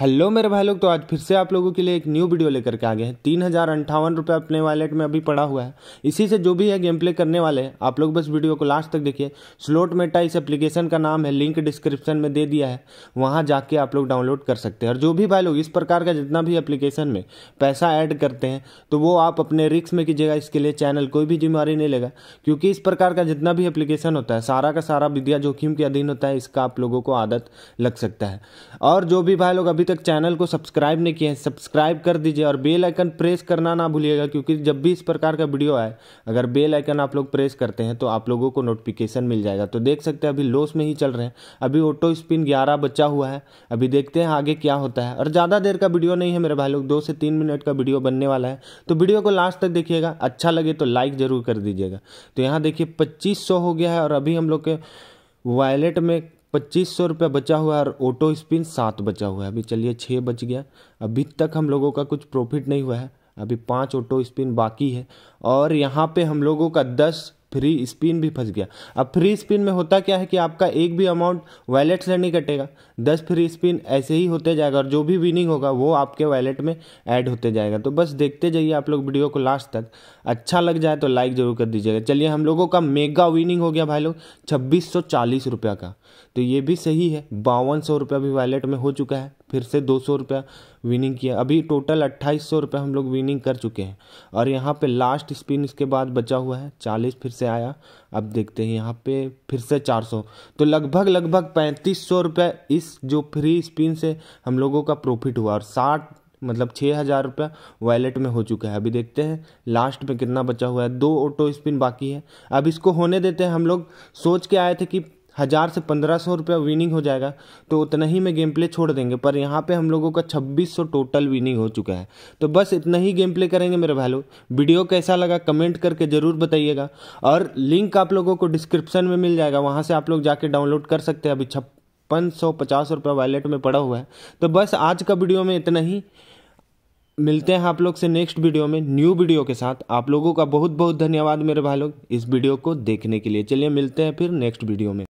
hello मेरे भाई लोग तो आज फिर से आप लोगों के लिए एक न्यू वीडियो लेकर के आ गए हैं तीन हज़ार अंठावन रुपये अपने वॉलेट में अभी पड़ा हुआ है इसी से जो भी है गेम प्ले करने वाले हैं आप लोग बस वीडियो को लास्ट तक देखिए स्लोट मेटा इस एप्लीकेशन का नाम है लिंक डिस्क्रिप्शन में दे दिया है वहाँ जाके आप लोग डाउनलोड कर सकते हैं और जो भी भाई लोग इस प्रकार का जितना भी एप्लीकेशन में पैसा ऐड करते हैं तो वो आप अपने रिक्स में कीजिएगा इसके लिए चैनल कोई भी जिम्मेवारी नहीं लेगा क्योंकि इस प्रकार का जितना भी एप्लीकेशन होता है सारा का सारा विद्या जोखिम के अधीन होता है इसका आप लोगों को आदत लग सकता है और जो भी भाई लोग अभी तक चैनल को सब्सक्राइब नहीं किए हैं सब्सक्राइब कर दीजिए और बेल आइकन प्रेस करना ना भूलिएगा क्योंकि जब भी इस प्रकार का वीडियो आए अगर बेल आइकन आप लोग प्रेस करते हैं तो आप लोगों को नोटिफिकेशन मिल जाएगा तो देख सकते हैं अभी लॉस में ही चल रहे हैं अभी ऑटो स्पिन ग्यारह बचा हुआ है अभी देखते हैं आगे क्या होता है और ज़्यादा देर का वीडियो नहीं है मेरे भाई लोग दो से तीन मिनट का वीडियो बनने वाला है तो वीडियो को लास्ट तक देखिएगा अच्छा लगे तो लाइक ज़रूर कर दीजिएगा तो यहाँ देखिए पच्चीस हो गया है और अभी हम लोग के वॉलेट में पच्चीस सौ रुपया बचा हुआ है और ऑटो स्पिन सात बचा हुआ है अभी चलिए छः बच गया अभी तक हम लोगों का कुछ प्रॉफिट नहीं हुआ है अभी पाँच ऑटो स्पिन बाकी है और यहाँ पे हम लोगों का दस फ्री स्पिन भी फंस गया अब फ्री स्पिन में होता क्या है कि आपका एक भी अमाउंट वैलेट से नहीं कटेगा दस फ्री स्पिन ऐसे ही होते जाएगा और जो भी विनिंग होगा वो आपके वैलेट में ऐड होते जाएगा तो बस देखते जाइए आप लोग वीडियो को लास्ट तक अच्छा लग जाए तो लाइक ज़रूर कर दीजिएगा चलिए हम लोगों का मेगा विनिंग हो गया भाई लोग छब्बीस रुपया का तो ये भी सही है बावन सौ रुपया भी वैलेट में हो चुका है फिर से दो सौ रुपया विनिंग किया अभी टोटल अट्ठाईस सौ रुपया हम लोग विनिंग कर चुके हैं और यहाँ पे लास्ट स्पिन इसके बाद बचा हुआ है चालीस फिर से आया अब देखते हैं यहाँ पे फिर से चार सौ तो लगभग लगभग पैंतीस सौ रुपये इस जो फ्री स्पिन से हम लोगों का प्रॉफिट हुआ और साठ मतलब छः हज़ार रुपया वैलेट में हो चुका है अभी देखते हैं लास्ट में कितना बचा हुआ है दो ऑटो स्पिन बाकी है अब इसको होने देते हैं हम लोग सोच के आए थे कि हज़ार से पंद्रह सौ रुपया विनिंग हो जाएगा तो उतना ही में गेम प्ले छोड़ देंगे पर यहाँ पे हम लोगों का छब्बीस सौ टोटल विनिंग हो चुका है तो बस इतना ही गेम प्ले करेंगे मेरे भाई वीडियो कैसा लगा कमेंट करके ज़रूर बताइएगा और लिंक आप लोगों को डिस्क्रिप्शन में मिल जाएगा वहाँ से आप लोग जाके डाउनलोड कर सकते हैं अभी छप्पन सौ पचास रुपया वॉलेट में पड़ा हुआ है तो बस आज का वीडियो में इतना ही मिलते हैं आप लोग से नेक्स्ट वीडियो में न्यू वीडियो के साथ आप लोगों का बहुत बहुत धन्यवाद मेरे भाई लोग इस वीडियो को देखने के लिए चलिए मिलते हैं फिर नेक्स्ट वीडियो में